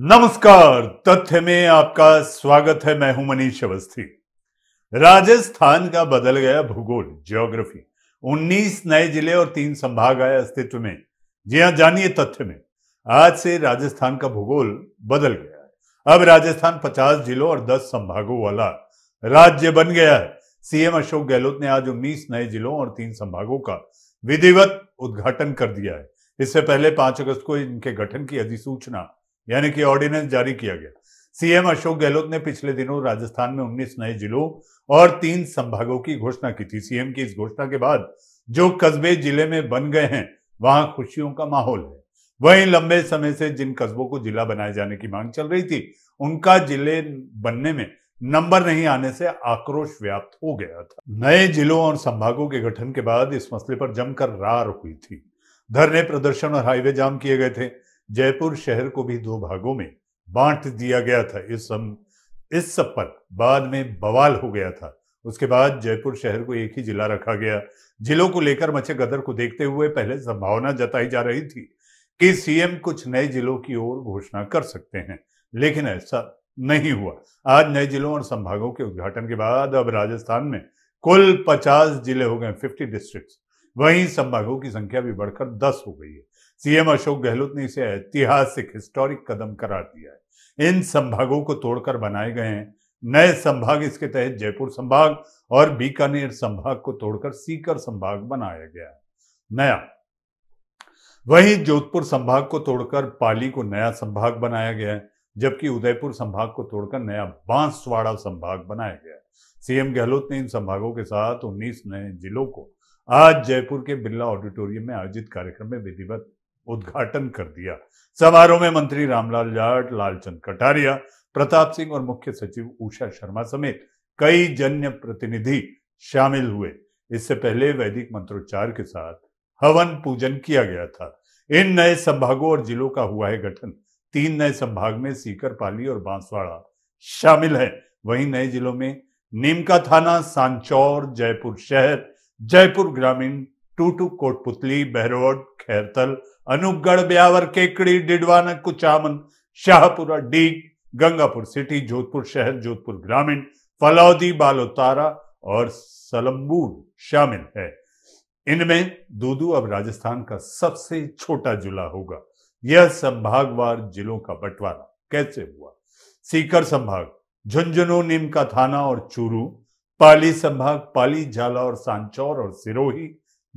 नमस्कार तथ्य में आपका स्वागत है मैं हूं मनीष अवस्थी राजस्थान का बदल गया भूगोल ज्योग्राफी 19 नए जिले और तीन संभाग आए अस्तित्व में जी हां जानिए तथ्य में आज से राजस्थान का भूगोल बदल गया है अब राजस्थान 50 जिलों और 10 संभागों वाला राज्य बन गया है सीएम अशोक गहलोत ने आज उन्नीस नए जिलों और तीन संभागों का विधिवत उद्घाटन कर दिया है इससे पहले पांच अगस्त को इनके गठन की अधिसूचना यानी कि ऑर्डिनेंस जारी किया गया सीएम अशोक गहलोत ने पिछले दिनों राजस्थान में 19 नए जिलों और तीन संभागों की घोषणा की थी सीएम की इस घोषणा के बाद जो कस्बे जिले में बन गए हैं वहां खुशियों का माहौल है वहीं लंबे समय से जिन कस्बों को जिला बनाए जाने की मांग चल रही थी उनका जिले बनने में नंबर नहीं आने से आक्रोश व्याप्त हो गया था नए जिलों और संभागों के गठन के बाद इस मसले पर जमकर रार हुई थी धरने प्रदर्शन और हाईवे जाम किए गए थे जयपुर शहर को भी दो भागों में बांट दिया गया था इस सम इस सब पर बाद में बवाल हो गया था उसके बाद जयपुर शहर को एक ही जिला रखा गया जिलों को लेकर मचे गदर को देखते हुए पहले संभावना जताई जा रही थी कि सीएम कुछ नए जिलों की ओर घोषणा कर सकते हैं लेकिन ऐसा नहीं हुआ आज नए जिलों और संभागों के उद्घाटन के बाद अब राजस्थान में कुल पचास जिले हो गए फिफ्टी डिस्ट्रिक्ट वहीं संभागों की संख्या भी बढ़कर दस हो गई है सीएम अशोक गहलोत ने इसे ऐतिहासिक हिस्टोरिक कदम करार दिया है इन संभागों को तोड़कर बनाए गए हैं नए संभाग इसके तहत जयपुर संभाग और बीकानेर संभाग को तोड़कर सीकर संभाग बनाया गया है नया वही जोधपुर संभाग को तोड़कर पाली को नया संभाग बनाया गया है जबकि उदयपुर संभाग को तोड़कर नया बांसवाड़ा संभाग बनाया गया सीएम गहलोत ने इन संभागों के साथ 19 नए जिलों को आज जयपुर के बिरला ऑडिटोरियम में आयोजित कार्यक्रम में विधिवत उद्घाटन कर दिया समारोह में मंत्री रामलाल जाट लालचंद कटारिया प्रताप सिंह और मुख्य सचिव उषा शर्मा समेत कई जन्य प्रतिनिधि शामिल हुए इससे पहले वैदिक मंत्रोच्चार के साथ हवन पूजन किया गया था इन नए संभागों और जिलों का हुआ है गठन तीन नए संभाग में सीकर पाली और बांसवाड़ा शामिल है वहीं नए जिलों में नीमका थाना सांचौर जयपुर शहर जयपुर ग्रामीण टूटू कोटपुतली बहरोड खैरतल अनूपगढ़ ब्यावर केकड़ी डिडवाना कुचामन शाहपुरा डी गंगापुर सिटी जोधपुर शहर जोधपुर ग्रामीण फलौदी बालोतारा और सलम्बूर शामिल है इनमें दूदू अब राजस्थान का सबसे छोटा जिला होगा यह संभागवार जिलों का बंटवारा कैसे हुआ सीकर संभाग झुंझुनू नीम का थाना और चूरू पाली संभाग पाली और सांचौर और सिरोही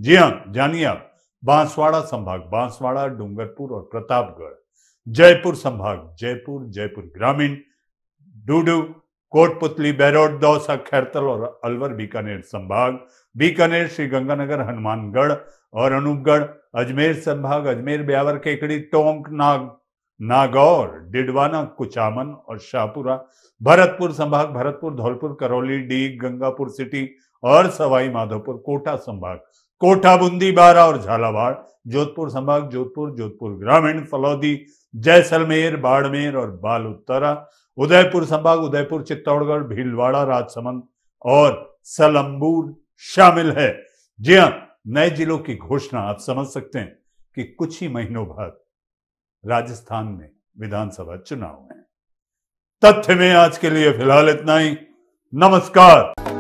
जी हाँ जानिए आप बांसवाड़ा संभाग बांसवाड़ा डूंगरपुर और प्रतापगढ़ जयपुर संभाग जयपुर जयपुर ग्रामीण डूडू कोटपुतली बैरोड दौसा खैरतल और अलवर बीकानेर संभाग बीकानेर श्रीगंगानगर हनुमानगढ़ और अनूपगढ़ अजमेर संभाग अजमेर ब्यावर केकड़ी टोंक नाग नागौर डिडवाना कुचामन और शाहपुरा भरतपुर संभाग भरतपुर धौलपुर करौली डी गंगापुर सिटी और सवाई माधोपुर कोटा संभाग कोटा बूंदी बारा और झालावाड़ जोधपुर संभाग जोधपुर जोधपुर ग्रामीण फलौदी जैसलमेर बाड़मेर और उत्तरा उदयपुर संभाग उदयपुर चित्तौड़गढ़ भीलवाड़ा राजसमंद और सलम्बूर शामिल है जी हाँ नए जिलों की घोषणा आप समझ सकते हैं कि कुछ ही महीनों बाद राजस्थान में विधानसभा चुनाव है तथ्य में आज के लिए फिलहाल इतना ही नमस्कार